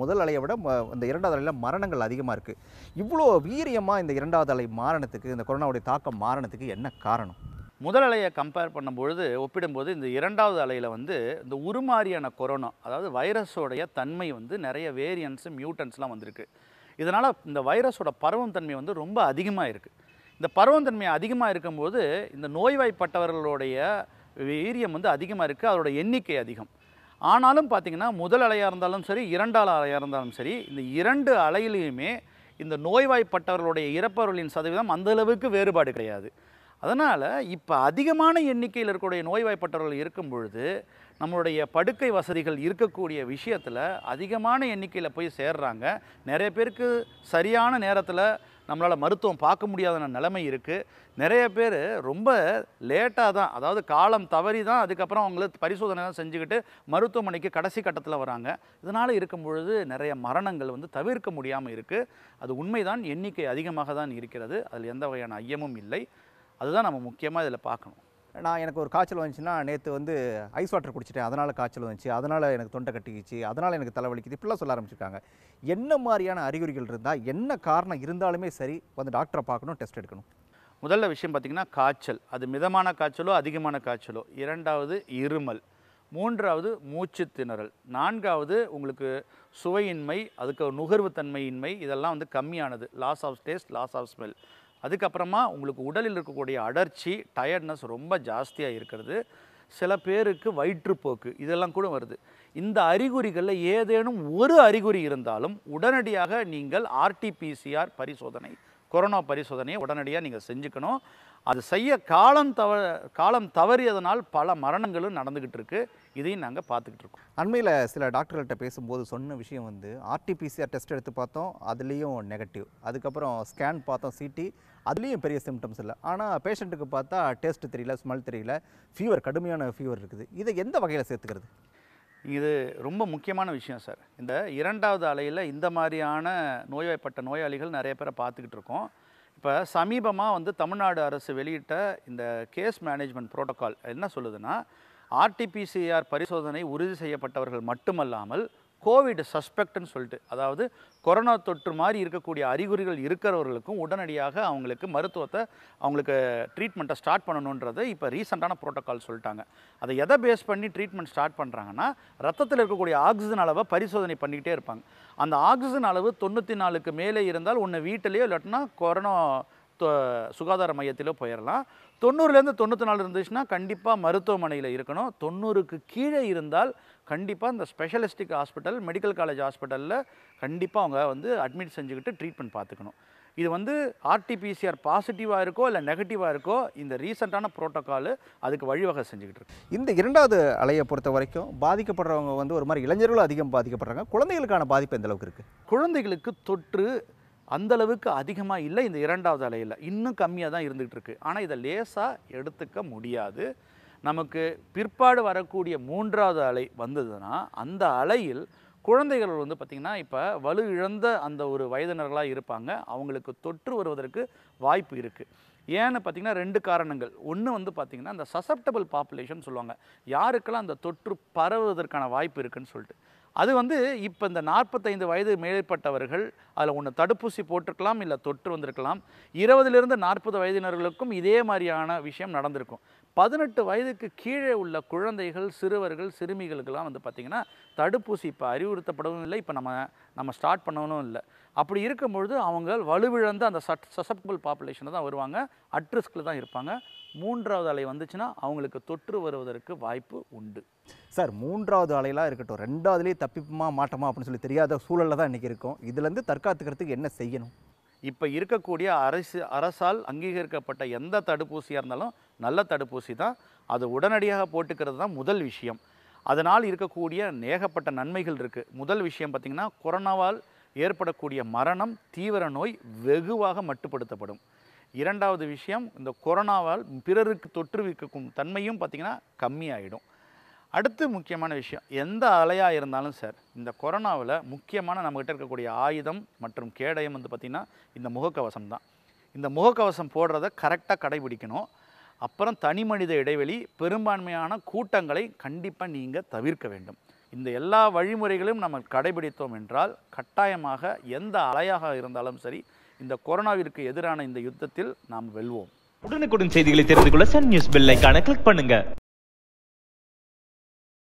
முதல் அலையை விட இந்த இரண்டாவது அலையில் மரணங்கள் அதிகமாக இருக்குது இவ்வளோ வீரியமாக இந்த இரண்டாவது அலை மாறினத்துக்கு இந்த கொரோனாவுடைய தாக்கம் மாறினத்துக்கு என்ன காரணம் முதல் அலையை கம்பேர் பண்ணும்பொழுது ஒப்பிடும்போது இந்த இரண்டாவது அலையில் வந்து இந்த உருமாறியான கொரோனா அதாவது வைரஸோடைய தன்மை வந்து நிறைய வேரியன்ஸு மியூட்டன்ஸ்லாம் வந்திருக்கு இதனால் இந்த வைரஸோட பருவம் தன்மை வந்து ரொம்ப அதிகமாக இருக்குது இந்த பருவம் தன்மை அதிகமாக இருக்கும்போது இந்த நோய்வாய்ப்பட்டவர்களுடைய வீரியம் வந்து அதிகமாக இருக்குது அதோட எண்ணிக்கை அதிகம் ஆனாலும் பார்த்திங்கன்னா முதல் அலையாக இருந்தாலும் சரி இரண்டாள் அலையாக இருந்தாலும் சரி இந்த இரண்டு அலையிலையுமே இந்த நோய்வாய்ப்பட்டவர்களுடைய இறப்பவர்களின் சதவீதம் அந்தளவுக்கு வேறுபாடு கிடையாது அதனால் இப்போ அதிகமான எண்ணிக்கையில் இருக்கக்கூடிய நோய்வாய்ப்பட்டவர்கள் இருக்கும் பொழுது நம்மளுடைய படுக்கை வசதிகள் இருக்கக்கூடிய விஷயத்தில் அதிகமான எண்ணிக்கையில் போய் சேர்றாங்க நிறைய பேருக்கு சரியான நேரத்தில் நம்மளால் மருத்துவம் பார்க்க முடியாத நிலைமை இருக்குது நிறைய பேர் ரொம்ப லேட்டாக தான் அதாவது காலம் தவறி தான் அதுக்கப்புறம் அவங்கள பரிசோதனை தான் செஞ்சுக்கிட்டு மருத்துவமனைக்கு கடைசி கட்டத்தில் வராங்க இதனால் இருக்கும் பொழுது நிறைய மரணங்கள் வந்து தவிர்க்க முடியாமல் இருக்குது அது உண்மைதான் எண்ணிக்கை அதிகமாக தான் இருக்கிறது அதில் எந்த வகையான ஐயமும் இல்லை அதுதான் நம்ம முக்கியமாக இதில் பார்க்கணும் நான் எனக்கு ஒரு காய்ச்சல் வந்துச்சுன்னா நேற்று வந்து ஐஸ் வாட்டர் குடிச்சிட்டேன் அதனால் காய்ச்சல் வந்துச்சு அதனால் எனக்கு தொண்டை கட்டிக்கிச்சு அதனால் எனக்கு தலைவலிக்குது இப்படிலாம் சொல்ல ஆரம்பிச்சிருக்காங்க என்ன மாதிரியான அறிகுறிகள் இருந்தால் என்ன காரணம் இருந்தாலுமே சரி வந்து டாக்டரை பார்க்கணும் டெஸ்ட் எடுக்கணும் முதல்ல விஷயம் பார்த்திங்கன்னா காய்ச்சல் அது மிதமான காய்ச்சலோ அதிகமான காய்ச்சலோ இரண்டாவது இருமல் மூன்றாவது மூச்சு திணறல் நான்காவது உங்களுக்கு சுவையின்மை அதுக்கு நுகர்வுத்தன்மையின்மை இதெல்லாம் வந்து கம்மியானது loss of taste loss of smell அதுக்கப்புறமா உங்களுக்கு உடலில் இருக்கக்கூடிய அடர்ச்சி டயர்ட்னஸ் ரொம்ப ஜாஸ்தியாக இருக்கிறது சில பேருக்கு வயிற்றுப்போக்கு இதெல்லாம் கூட வருது இந்த அறிகுறிகளில் ஏதேனும் ஒரு அறிகுறி இருந்தாலும் உடனடியாக நீங்கள் ஆர்டிபிசிஆர் பரிசோதனை கொரோனா பரிசோதனையை உடனடியாக நீங்கள் செஞ்சுக்கணும் அது செய்ய காலம் தவ காலம் தவறியதனால் பல மரணங்களும் நடந்துக்கிட்டு இருக்குது இதையும் நாங்கள் பார்த்துக்கிட்டு இருக்கோம் அண்மையில் சில டாக்டர்கள்ட்ட பேசும்போது சொன்ன விஷயம் வந்து ஆர்டிபிசிஆர் டெஸ்ட் எடுத்து பார்த்தோம் அதுலேயும் நெகட்டிவ் அதுக்கப்புறம் ஸ்கேன் பார்த்தோம் சிடி அதுலேயும் பெரிய சிம்டம்ஸ் இல்லை ஆனால் பேஷண்ட்டுக்கு பார்த்தா டெஸ்ட் தெரியல ஸ்மெல் தெரியல ஃபீவர் கடுமையான ஃபீவர் இருக்குது இதை எந்த வகையில் சேர்த்துக்கிறது இது ரொம்ப முக்கியமான விஷயம் சார் இந்த இரண்டாவது அலையில் இந்த மாதிரியான நோய்வாய்ப்பட்ட நோயாளிகள் நிறைய பேரை பார்த்துக்கிட்டு இருக்கோம் இப்போ சமீபமாக வந்து தமிழ்நாடு அரசு வெளியிட்ட இந்த கேஸ் மேனேஜ்மெண்ட் ப்ரோட்டோக்கால் என்ன சொல்லுதுன்னா ஆர்டிபிசிஆர் பரிசோதனை உறுதி செய்யப்பட்டவர்கள் மட்டுமல்லாமல் கோவிட் சஸ்பெக்ட்னு சொல்லிட்டு அதாவது கொரோனா தொற்று மாதிரி இருக்கக்கூடிய அறிகுறிகள் இருக்கிறவர்களுக்கும் உடனடியாக அவங்களுக்கு மருத்துவத்தை அவங்களுக்கு ட்ரீட்மெண்ட்டை ஸ்டார்ட் பண்ணணுன்றது இப்போ ரீசெண்டான ப்ரோட்டோக்கால் சொல்லிட்டாங்க அதை எதை பேஸ் பண்ணி ட்ரீட்மெண்ட் ஸ்டார்ட் பண்ணுறாங்கன்னா ரத்தத்தில் இருக்கக்கூடிய ஆக்சிஜன் அளவை பரிசோதனை பண்ணிக்கிட்டே இருப்பாங்க அந்த ஆக்சிஜன் அளவு தொண்ணூற்றி நாலுக்கு மேலே இருந்தால் ஒன்று வீட்டிலேயோ இல்லாட்டினா கொரோனா சுகாதார மையத்திலோ போயிடலாம் தொண்ணூறுலேருந்து தொண்ணூற்றி நாலு இருந்துச்சுன்னா கண்டிப்பாக மருத்துவமனையில் இருக்கணும் தொண்ணூறுக்கு கீழே இருந்தால் கண்டிப்பாக இந்த ஸ்பெஷலிஸ்டிக் ஹாஸ்பிட்டல் மெடிக்கல் காலேஜ் ஹாஸ்பிட்டலில் கண்டிப்பாக அவங்க வந்து அட்மிட் செஞ்சுக்கிட்டு ட்ரீட்மெண்ட் பார்த்துக்கணும் இது வந்து ஆர்டிபிசிஆர் பாசிட்டிவாக இருக்கோ இல்லை நெகட்டிவாக இருக்கோ இந்த ரீசெண்டான ப்ரோட்டோக்கால் அதுக்கு வழிவகை செஞ்சுக்கிட்டு இருக்கு இந்த இரண்டாவது அலையை பொறுத்த வரைக்கும் பாதிக்கப்படுறவங்க வந்து ஒரு மாதிரி இளைஞர்களும் அதிகம் பாதிக்கப்படுறாங்க குழந்தைகளுக்கான பாதிப்பு எந்த அளவுக்கு இருக்குது குழந்தைகளுக்கு தொற்று அந்தளவுக்கு அதிகமாக இல்லை இந்த இரண்டாவது அலையில் இன்னும் கம்மியாக தான் இருந்துகிட்டு இருக்குது ஆனால் இதை லேசாக எடுத்துக்க முடியாது நமக்கு பிற்பாடு வரக்கூடிய மூன்றாவது அலை வந்ததுன்னா அந்த அலையில் குழந்தைகள் வந்து பார்த்திங்கன்னா இப்போ வலு இழந்த அந்த ஒரு வயதினர்களாக இருப்பாங்க அவங்களுக்கு தொற்று வருவதற்கு வாய்ப்பு இருக்குது ஏன்னு பார்த்திங்கன்னா ரெண்டு காரணங்கள் ஒன்று வந்து பார்த்திங்கன்னா அந்த சசப்டபிள் பாப்புலேஷன் சொல்லுவாங்க யாருக்கெல்லாம் அந்த தொற்று பரவுவதற்கான வாய்ப்பு இருக்குதுன்னு சொல்லிட்டு அது வந்து இப்போ இந்த நாற்பத்தைந்து வயது மேற்பட்டவர்கள் அதில் ஒன்று தடுப்பூசி போட்டிருக்கலாம் இல்லை தொற்று வந்திருக்கலாம் இருபதுலேருந்து நாற்பது வயதினர்களுக்கும் இதே மாதிரியான விஷயம் நடந்திருக்கும் பதினெட்டு வயதுக்கு கீழே உள்ள குழந்தைகள் சிறுவர்கள் சிறுமிகளுக்கெல்லாம் வந்து பார்த்திங்கன்னா தடுப்பூசி இப்போ அறிவுறுத்தப்படவும் இல்லை இப்போ நம்ம நம்ம ஸ்டார்ட் பண்ணணும் இல்லை அப்படி இருக்கும்பொழுது அவங்க வலுவிழந்த அந்த சட் சசப்டபிள் பாப்புலேஷனில் தான் வருவாங்க அட்ரிஸ்கில் தான் இருப்பாங்க மூன்றாவது அலை வந்துச்சுன்னா அவங்களுக்கு தொற்று வருவதற்கு வாய்ப்பு உண்டு சார் மூன்றாவது அலையெல்லாம் இருக்கட்டும் ரெண்டாவதுலேயே தப்பிப்புமா மாட்டமா அப்படின்னு சொல்லி தெரியாத சூழலில் தான் இன்றைக்கி இருக்கும் இதுலேருந்து தற்காத்துக்கிறதுக்கு என்ன செய்யணும் இப்போ இருக்கக்கூடிய அரசு அரசால் அங்கீகரிக்கப்பட்ட எந்த தடுப்பூசியாக இருந்தாலும் நல்ல தடுப்பூசி தான் அது உடனடியாக போட்டுக்கிறது தான் முதல் விஷயம் அதனால் இருக்கக்கூடிய ஏகப்பட்ட நன்மைகள் இருக்குது முதல் விஷயம் பார்த்திங்கன்னா கொரோனாவால் ஏற்படக்கூடிய மரணம் தீவிர நோய் வெகுவாக மட்டுப்படுத்தப்படும் இரண்டாவது விஷயம் இந்த கொரோனாவால் பிறருக்கு தொற்றுவிக்கும் தன்மையும் பார்த்திங்கன்னா கம்மியாகிடும் அடுத்து முக்கியமான விஷயம் எந்த அலையாக இருந்தாலும் சார் இந்த கொரோனாவில் முக்கியமான நம்மக்கிட்ட இருக்கக்கூடிய ஆயுதம் மற்றும் கேடயம் வந்து பார்த்திங்கன்னா இந்த முகக்கவசம் தான் இந்த முகக்கவசம் போடுறத கரெக்டாக கடைபிடிக்கணும் அப்புறம் தனி மனித இடைவெளி பெரும்பான்மையான கூட்டங்களை கண்டிப்பாக நீங்கள் தவிர்க்க வேண்டும் இந்த எல்லா வழிமுறைகளையும் நம்ம கடைபிடித்தோம் என்றால் கட்டாயமாக எந்த அலையாக இருந்தாலும் சரி இந்த கொரோனாவிற்கு எதிரான இந்த யுத்தத்தில் நாம் வெல்வோம் உடனுக்குடன் செய்திகளை தெரிந்து கொள்ள சன் நியூஸ் பெல் ஐக்கான கிளிக் பண்ணுங்க